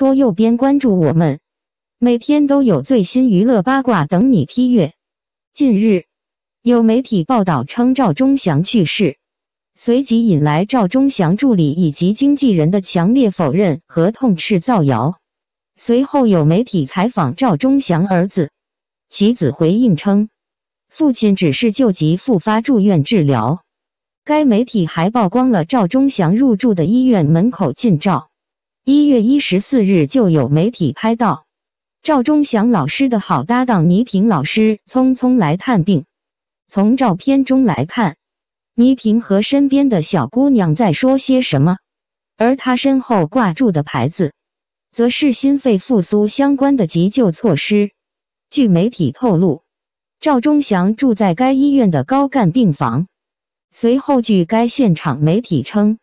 说右边关注我们，每天都有最新娱乐八卦等你批阅。近日，有媒体报道称赵忠祥去世，随即引来赵忠祥助理以及经纪人的强烈否认和痛斥造谣。随后有媒体采访赵忠祥儿子，其子回应称，父亲只是旧疾复发住院治疗。该媒体还曝光了赵忠祥入住的医院门口近照。一月一十四日，就有媒体拍到赵忠祥老师的好搭档倪萍老师匆匆来探病。从照片中来看，倪萍和身边的小姑娘在说些什么，而她身后挂住的牌子，则是心肺复苏相关的急救措施。据媒体透露，赵忠祥住在该医院的高干病房。随后，据该现场媒体称。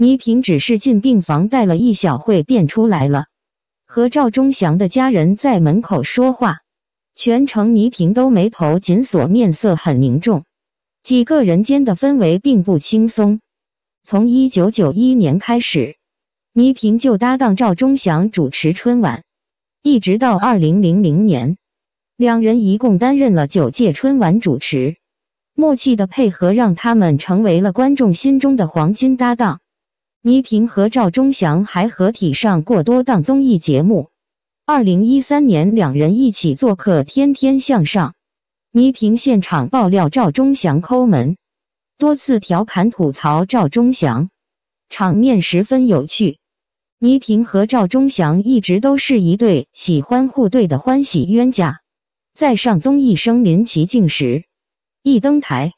倪萍只是进病房待了一小会，便出来了，和赵忠祥的家人在门口说话。全程倪萍都眉头紧锁，面色很凝重，几个人间的氛围并不轻松。从一九九一年开始，倪萍就搭档赵忠祥主持春晚，一直到二零零零年，两人一共担任了九届春晚主持，默契的配合让他们成为了观众心中的黄金搭档。倪萍和赵忠祥还合体上过多档综艺节目。二零一三年，两人一起做客《天天向上》，倪萍现场爆料赵忠祥抠门，多次调侃吐槽赵忠祥，场面十分有趣。倪萍和赵忠祥一直都是一对喜欢互怼的欢喜冤家，在上综艺《声临其境》时，一登台，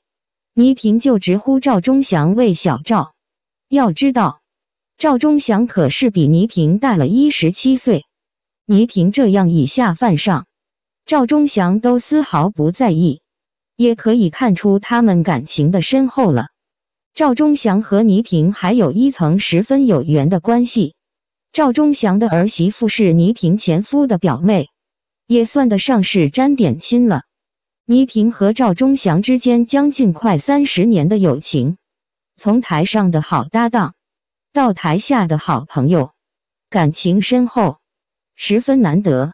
倪萍就直呼赵忠祥为“小赵”。要知道，赵忠祥可是比倪萍大了一十七岁。倪萍这样以下犯上，赵忠祥都丝毫不在意，也可以看出他们感情的深厚了。赵忠祥和倪萍还有一层十分有缘的关系：赵忠祥的儿媳妇是倪萍前夫的表妹，也算得上是沾点亲了。倪萍和赵忠祥之间将近快三十年的友情。从台上的好搭档，到台下的好朋友，感情深厚，十分难得。